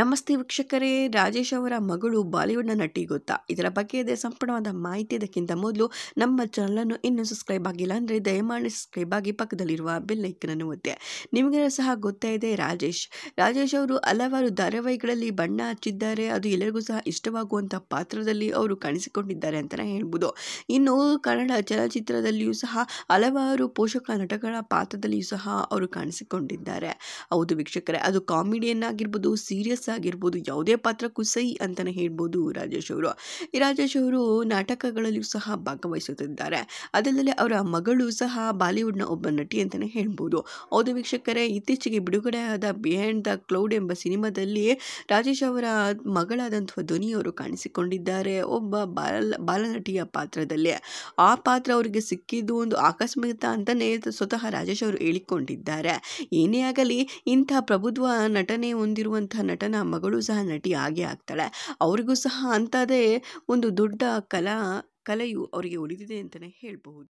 ನಮಸ್ತೆ ವೀಕ್ಷಕರೇ ರಾಜೇಶ್ ಅವರ ಮಗಳು ಬಾಲಿವುಡ್ನ ನಟಿ ಗೊತ್ತಾ ಇದರ ಬಗ್ಗೆ ಇದೆ ಸಂಪೂರ್ಣವಾದ ಮಾಹಿತಿ ಇದಕ್ಕಿಂತ ಮೊದಲು ನಮ್ಮ ಚಾನಲನ್ನು ಇನ್ನೂ ಸಬ್ಸ್ಕ್ರೈಬ್ ಆಗಿಲ್ಲ ಅಂದರೆ ದಯಮಾಡಿ ಸಬ್ಸ್ಕ್ರೈಬ್ ಆಗಿ ಪಕ್ಕದಲ್ಲಿರುವ ಅನ್ನು ಒತ್ತೆ ನಿಮಗೆ ಸಹ ಗೊತ್ತಾ ಇದೆ ರಾಜೇಶ್ ರಾಜೇಶ್ ಅವರು ಹಲವಾರು ಧಾರಾವಾಹಿಗಳಲ್ಲಿ ಬಣ್ಣ ಹಚ್ಚಿದ್ದಾರೆ ಅದು ಎಲ್ಲರಿಗೂ ಸಹ ಇಷ್ಟವಾಗುವಂತಹ ಪಾತ್ರದಲ್ಲಿ ಅವರು ಕಾಣಿಸಿಕೊಂಡಿದ್ದಾರೆ ಅಂತಲೇ ಹೇಳ್ಬೋದು ಇನ್ನು ಕನ್ನಡ ಚಲನಚಿತ್ರದಲ್ಲಿಯೂ ಸಹ ಹಲವಾರು ಪೋಷಕ ನಟಗಳ ಪಾತ್ರದಲ್ಲಿಯೂ ಸಹ ಅವರು ಕಾಣಿಸಿಕೊಂಡಿದ್ದಾರೆ ಹೌದು ವೀಕ್ಷಕರೇ ಅದು ಕಾಮಿಡಿಯನ್ ಆಗಿರ್ಬೋದು ಸೀ ಸೀರಿಯಸ್ ಆಗಿರ್ಬೋದು ಯಾವುದೇ ಪಾತ್ರಕ್ಕೂ ಸೈ ಅಂತಲೇ ಹೇಳ್ಬೋದು ರಾಜೇಶ್ ಅವರು ಈ ರಾಜೇಶ್ ಅವರು ನಾಟಕಗಳಲ್ಲಿಯೂ ಸಹ ಭಾಗವಹಿಸುತ್ತಿದ್ದಾರೆ ಅದಲ್ಲದೆ ಅವರ ಮಗಳು ಸಹ ಬಾಲಿವುಡ್ನ ಒಬ್ಬ ನಟಿ ಅಂತಲೇ ಹೇಳ್ಬೋದು ಹೌದು ವೀಕ್ಷಕರೇ ಇತ್ತೀಚೆಗೆ ಬಿಡುಗಡೆಯಾದ ಬಿಹೈಂಡ್ ದ ಕ್ಲೌಡ್ ಎಂಬ ಸಿನಿಮಾದಲ್ಲಿ ರಾಜೇಶ್ ಅವರ ಮಗಳಾದಂಥ ಧ್ವನಿಯವರು ಕಾಣಿಸಿಕೊಂಡಿದ್ದಾರೆ ಒಬ್ಬ ಬಾಲ ಬಾಲನಟಿಯ ಪಾತ್ರದಲ್ಲಿ ಆ ಪಾತ್ರ ಅವರಿಗೆ ಸಿಕ್ಕಿದ್ದು ಒಂದು ಆಕಸ್ಮಿಕ ಅಂತಲೇ ಸ್ವತಃ ರಾಜೇಶ್ ಅವರು ಹೇಳಿಕೊಂಡಿದ್ದಾರೆ ಏನೇ ಆಗಲಿ ಇಂಥ ಪ್ರಭುತ್ವ ನಟನೆ ಹೊಂದಿರುವಂತಹ ನಟನ ಮಗಳು ಸಹ ನಟಿ ಆಗೇ ಆಗ್ತಾಳೆ ಅವರಿಗೂ ಸಹ ಅಂಥದ್ದೇ ಒಂದು ದೊಡ್ಡ ಕಲಾ ಕಲೆಯು ಅವರಿಗೆ ಉಳಿದಿದೆ ಅಂತಲೇ ಹೇಳಬಹುದು